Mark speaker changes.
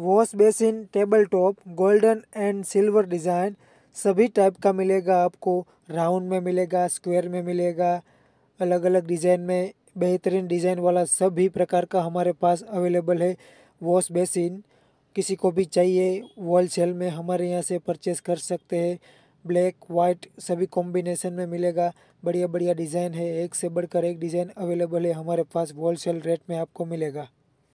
Speaker 1: wash basin table top golden and silver design सभी type का मिलेगा आपको राउंड में मिलेगा स्क्वायर में मिलेगा अलग अलग डिज़ाइन में बेहतरीन डिज़ाइन वाला सभी प्रकार का हमारे पास अवेलेबल है वॉश बेसिन किसी को भी चाहिए वॉल सेल में हमारे यहाँ से परचेस कर सकते हैं ब्लैक वाइट सभी कॉम्बिनेशन में मिलेगा बढ़िया बढ़िया डिज़ाइन है एक से बढ़कर एक डिज़ाइन अवेलेबल है हमारे पास होल सेल रेट में आपको मिलेगा